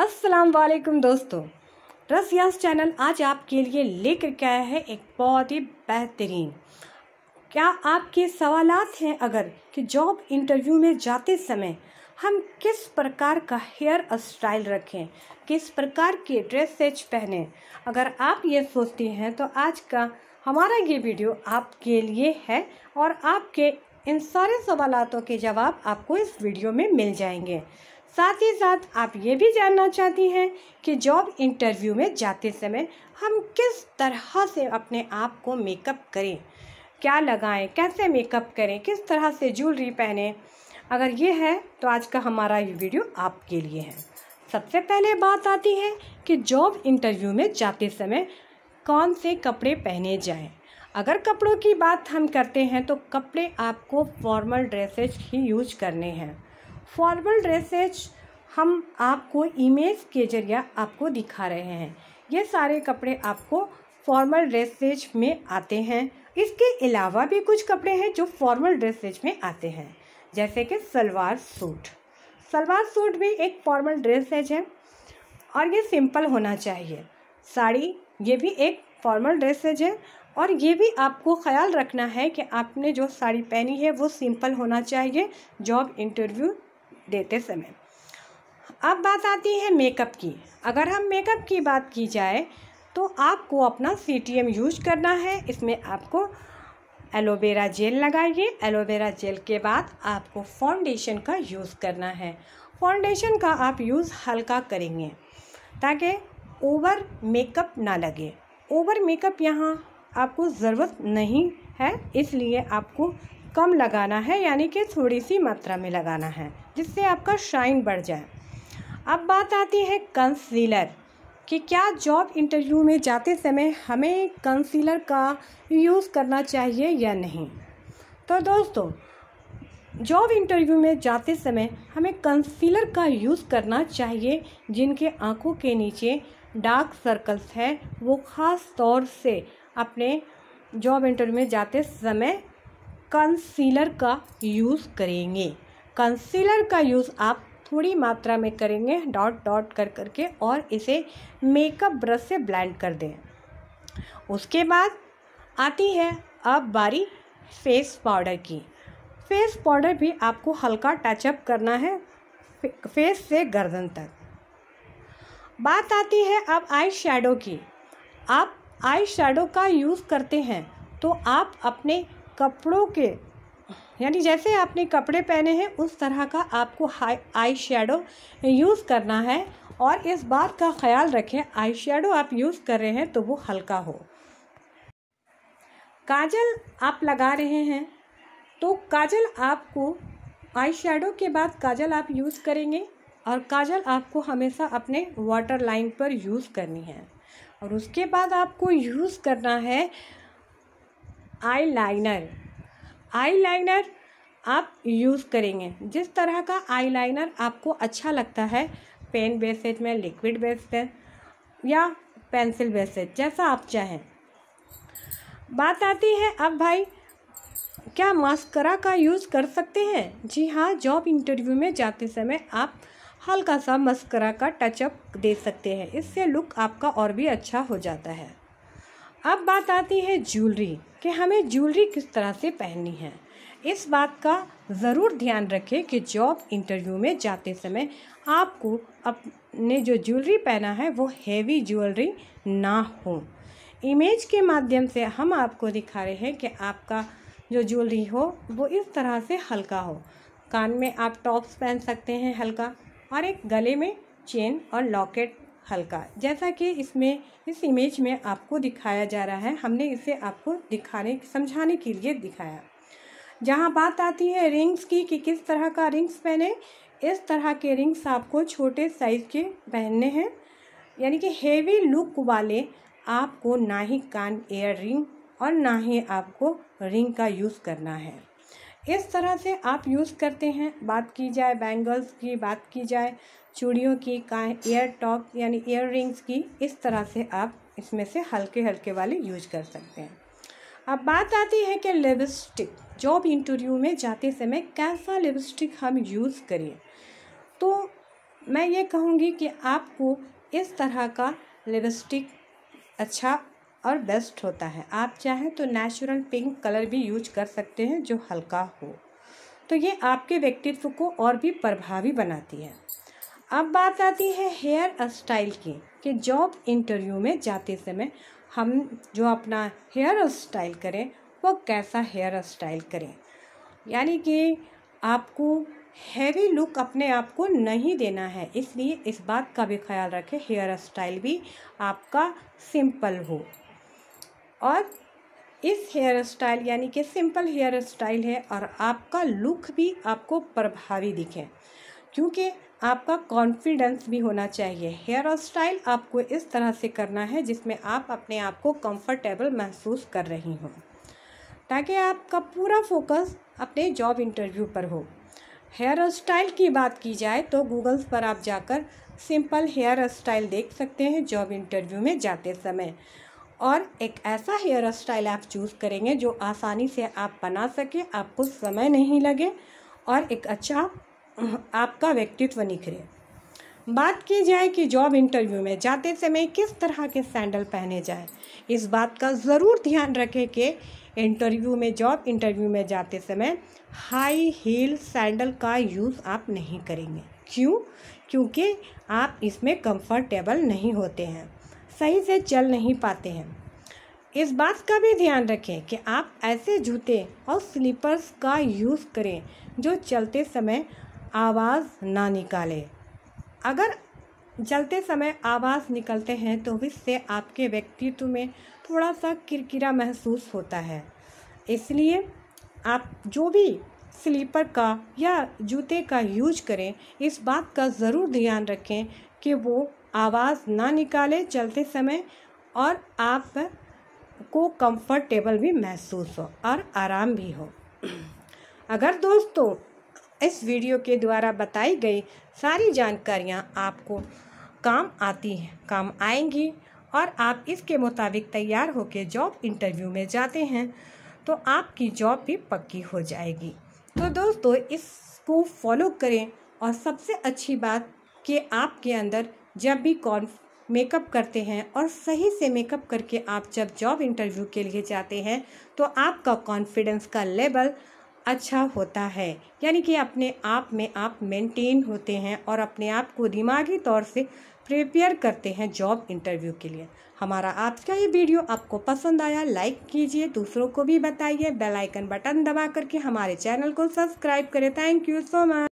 अस्सलाम वालेकुम दोस्तों रस चैनल आज आपके लिए लेकर के आया है एक बहुत ही बेहतरीन क्या आपके सवाल हैं अगर कि जॉब इंटरव्यू में जाते समय हम किस प्रकार का हेयर स्टाइल रखें किस प्रकार के ड्रेस सेच पहने अगर आप ये सोचती हैं तो आज का हमारा ये वीडियो आपके लिए है और आपके इन सारे सवालों के जवाब आपको इस वीडियो में मिल जाएंगे साथ ही साथ आप ये भी जानना चाहती हैं कि जॉब इंटरव्यू में जाते समय हम किस तरह से अपने आप को मेकअप करें क्या लगाएं कैसे मेकअप करें किस तरह से ज्वेलरी पहने अगर ये है तो आज का हमारा ये वीडियो आपके लिए है सबसे पहले बात आती है कि जॉब इंटरव्यू में जाते समय कौन से कपड़े पहने जाएं अगर कपड़ों की बात हम करते हैं तो कपड़े आपको फॉर्मल ड्रेसेज ही यूज करने हैं फॉर्मल ड्रेसेज हम आपको इमेज के जरिए आपको दिखा रहे हैं ये सारे कपड़े आपको फॉर्मल ड्रेसेज में आते हैं इसके अलावा भी कुछ कपड़े हैं जो फॉर्मल ड्रेसेज में आते हैं जैसे कि सलवार सूट सलवार सूट भी एक फॉर्मल ड्रेसेज है और ये सिंपल होना चाहिए साड़ी ये भी एक फॉर्मल ड्रेसेज है और ये भी आपको ख्याल रखना है कि आपने जो साड़ी पहनी है वो सिंपल होना चाहिए जॉब इंटरव्यू देते समय अब बात आती है मेकअप की अगर हम मेकअप की बात की जाए तो आपको अपना सी टी एम यूज करना है इसमें आपको एलोवेरा जेल लगाइए एलोवेरा जेल के बाद आपको फाउंडेशन का यूज़ करना है फाउंडेशन का आप यूज़ हल्का करेंगे ताकि ओवर मेकअप ना लगे ओवर मेकअप यहाँ आपको ज़रूरत नहीं है इसलिए आपको कम लगाना है यानी कि थोड़ी सी मात्रा में लगाना है जिससे आपका शाइन बढ़ जाए अब बात आती है कंसीलर कि क्या जॉब इंटरव्यू में जाते समय हमें कंसीलर का यूज़ करना चाहिए या नहीं तो दोस्तों जॉब इंटरव्यू में जाते समय हमें कंसीलर का यूज़ करना चाहिए जिनके आंखों के नीचे डार्क सर्कल्स हैं वो ख़ास तौर से अपने जॉब इंटरव्यू में जाते समय कंसीलर का यूज़ करेंगे कंसीलर का यूज़ आप थोड़ी मात्रा में करेंगे डॉट डॉट कर करके और इसे मेकअप ब्रश से ब्लेंड कर दें उसके बाद आती है अब बारी फेस पाउडर की फेस पाउडर भी आपको हल्का टचअप करना है फेस से गर्दन तक बात आती है अब आई शेडो की आप आई शेडो का यूज़ करते हैं तो आप अपने कपड़ों के यानी जैसे आपने कपड़े पहने हैं उस तरह का आपको हाई आई शेडो यूज़ करना है और इस बात का ख्याल रखें आई शेडो आप यूज़ कर रहे हैं तो वो हल्का हो काजल आप लगा रहे हैं तो काजल आपको आई शेडो के बाद काजल आप यूज़ करेंगे और काजल आपको हमेशा अपने वाटर लाइन पर यूज़ करनी है और उसके बाद आपको यूज़ करना है आई लाइनर आई लाइनर आप यूज़ करेंगे जिस तरह का आई लाइनर आपको अच्छा लगता है पेन बेसेज में लिक्विड बेसेज या पेंसिल बेसेज जैसा आप चाहें बात आती है अब भाई क्या मास्करा का यूज़ कर सकते हैं जी हाँ जॉब इंटरव्यू में जाते समय आप हल्का सा मस्करा का टचअप दे सकते हैं इससे लुक आपका और भी अच्छा हो जाता है अब बात आती है ज्वेलरी कि हमें ज्वेलरी किस तरह से पहननी है इस बात का ज़रूर ध्यान रखें कि जॉब इंटरव्यू में जाते समय आपको अपने जो ज्वेलरी पहना है वो हैवी ज्वेलरी ना हो इमेज के माध्यम से हम आपको दिखा रहे हैं कि आपका जो ज्वेलरी हो वो इस तरह से हल्का हो कान में आप टॉप्स पहन सकते हैं हल्का और एक गले में चेन और लॉकेट हल्का जैसा कि इसमें इस इमेज में आपको दिखाया जा रहा है हमने इसे आपको दिखाने समझाने के लिए दिखाया जहाँ बात आती है रिंग्स की कि किस तरह का रिंग्स पहने इस तरह के रिंग्स आपको छोटे साइज़ के पहनने हैं यानी कि हेवी लुक वाले आपको ना ही कान एयर रिंग और ना ही आपको रिंग का यूज़ करना है इस तरह से आप यूज़ करते हैं बात की जाए बैंगल्स की बात की जाए चूड़ियों की का एयर टॉप यानी एयर रिंग्स की इस तरह से आप इसमें से हल्के हल्के वाले यूज कर सकते हैं अब बात आती है कि लिपस्टिक जॉब इंटरव्यू में जाते समय कैसा लिपस्टिक हम यूज़ करें तो मैं ये कहूँगी कि आपको इस तरह का लिपस्टिक अच्छा और बेस्ट होता है आप चाहें तो नेचुरल पिंक कलर भी यूज कर सकते हैं जो हल्का हो तो ये आपके व्यक्तित्व को और भी प्रभावी बनाती है अब बात आती है हेयर स्टाइल की कि जॉब इंटरव्यू में जाते समय हम जो अपना हेयर स्टाइल करें वो कैसा हेयर स्टाइल करें यानी कि आपको हैवी लुक अपने आप को नहीं देना है इसलिए इस बात का भी ख्याल रखें हेयर स्टाइल भी आपका सिंपल हो और इस हेयर स्टाइल यानी कि सिंपल हेयर स्टाइल है और आपका लुक भी आपको प्रभावी दिखे क्योंकि आपका कॉन्फिडेंस भी होना चाहिए हेयर स्टाइल आपको इस तरह से करना है जिसमें आप अपने आप को कंफर्टेबल महसूस कर रही हो ताकि आपका पूरा फोकस अपने जॉब इंटरव्यू पर हो हेयर स्टाइल की बात की जाए तो गूगल्स पर आप जाकर सिंपल हेयर स्टाइल देख सकते हैं जॉब इंटरव्यू में जाते समय और एक ऐसा हेयर स्टाइल आप चूज़ करेंगे जो आसानी से आप बना सके आपको समय नहीं लगे और एक अच्छा आपका व्यक्तित्व निखरे बात की जाए कि जॉब इंटरव्यू में जाते समय किस तरह के सैंडल पहने जाए इस बात का ज़रूर ध्यान रखें कि इंटरव्यू में जॉब इंटरव्यू में जाते समय हाई हील सैंडल का यूज़ आप नहीं करेंगे क्यों क्योंकि आप इसमें कंफर्टेबल नहीं होते हैं सही से चल नहीं पाते हैं इस बात का भी ध्यान रखें कि आप ऐसे जूते और स्लीपर्स का यूज़ करें जो चलते समय आवाज़ ना निकाले अगर चलते समय आवाज़ निकलते हैं तो इससे आपके व्यक्तित्व में थोड़ा सा किरकिरा महसूस होता है इसलिए आप जो भी स्लीपर का या जूते का यूज करें इस बात का ज़रूर ध्यान रखें कि वो आवाज़ ना निकाले चलते समय और आप को कंफर्टेबल भी महसूस हो और आराम भी हो अगर दोस्तों इस वीडियो के द्वारा बताई गई सारी जानकारियाँ आपको काम आती हैं काम आएंगी और आप इसके मुताबिक तैयार होकर जॉब इंटरव्यू में जाते हैं तो आपकी जॉब भी पक्की हो जाएगी तो दोस्तों इसको फॉलो करें और सबसे अच्छी बात कि आपके अंदर जब भी कॉन्फ मेकअप करते हैं और सही से मेकअप करके आप जब जॉब इंटरव्यू के लिए जाते हैं तो आपका कॉन्फिडेंस का लेवल अच्छा होता है यानी कि अपने आप में आप मेंटेन होते हैं और अपने आप को दिमागी तौर से प्रिपेयर करते हैं जॉब इंटरव्यू के लिए हमारा आज का ये वीडियो आपको पसंद आया लाइक कीजिए दूसरों को भी बताइए बेल आइकन बटन दबा करके हमारे चैनल को सब्सक्राइब करें थैंक यू सो मच